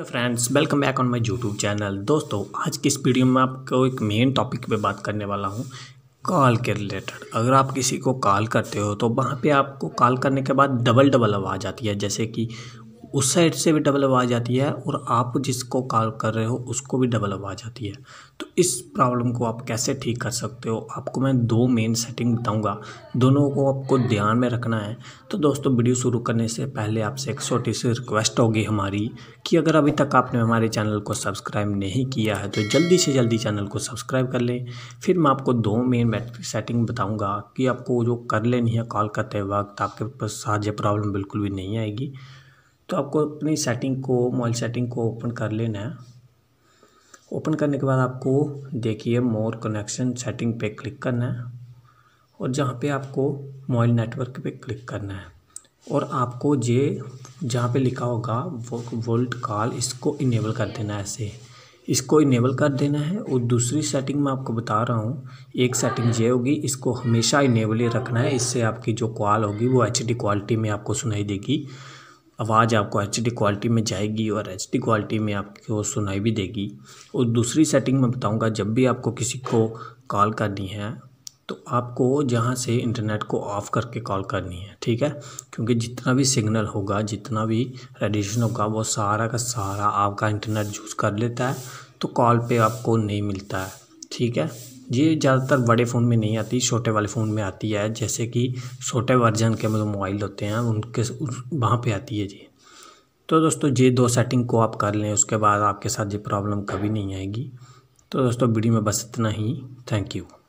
तो friends welcome back on my YouTube channel दोस्तों आज की इस वीडियो में आपको एक मेन टॉपिक पे बात करने वाला हूँ कॉल के रिलेटेड अगर आप किसी को कॉल करते हो तो वहाँ पे आपको कॉल करने के बाद डबल डबल आवाज़ आती है जैसे कि उस साइड से भी डबल आवाज़ आती है और आप जिसको कॉल कर रहे हो उसको भी डबल आवाज़ आती है तो इस प्रॉब्लम को आप कैसे ठीक कर सकते हो आपको मैं दो मेन सेटिंग बताऊंगा दोनों को आपको ध्यान में रखना है तो दोस्तों वीडियो शुरू करने से पहले आपसे एक छोटी सी रिक्वेस्ट होगी हमारी कि अगर अभी तक आपने हमारे चैनल को सब्सक्राइब नहीं किया है तो जल्दी से जल्दी चैनल को सब्सक्राइब कर लें फिर मैं आपको दो मेन सेटिंग बताऊँगा कि आपको जो कर लेनी है कॉल करते वक्त आपके पास साझे प्रॉब्लम बिल्कुल भी नहीं आएगी तो आपको अपनी सेटिंग को मोबाइल सेटिंग को ओपन कर लेना है ओपन करने के बाद आपको देखिए मोर कनेक्शन सेटिंग पे क्लिक करना है और जहाँ पे आपको मोबाइल नेटवर्क पे क्लिक करना है और आपको ये जहाँ पे लिखा होगा वो वोल्ट कॉल इसको इनेबल कर देना है ऐसे इसको इनेबल कर देना है और दूसरी सेटिंग मैं आपको बता रहा हूँ एक सेटिंग ये होगी इसको हमेशा इनेबल ही रखना है इससे आपकी जो कॉल होगी वो एच क्वालिटी में आपको सुनाई देगी आवाज़ आपको एच क्वालिटी में जाएगी और एच क्वालिटी में आपको सुनाई भी देगी और दूसरी सेटिंग मैं बताऊँगा जब भी आपको किसी को कॉल करनी है तो आपको जहाँ से इंटरनेट को ऑफ़ करके कॉल करनी है ठीक है क्योंकि जितना भी सिग्नल होगा जितना भी रेडिएशन होगा वो सारा का सारा आपका इंटरनेट यूज़ कर लेता है तो कॉल पे आपको नहीं मिलता है ठीक है ये ज़्यादातर बड़े फ़ोन में नहीं आती छोटे वाले फ़ोन में आती है जैसे कि छोटे वर्जन के मतलब मोबाइल होते हैं उनके वहाँ पे आती है जी तो दोस्तों ये दो सेटिंग को आप कर लें उसके बाद आपके साथ ये प्रॉब्लम कभी नहीं आएगी तो दोस्तों वीडियो में बस इतना ही थैंक यू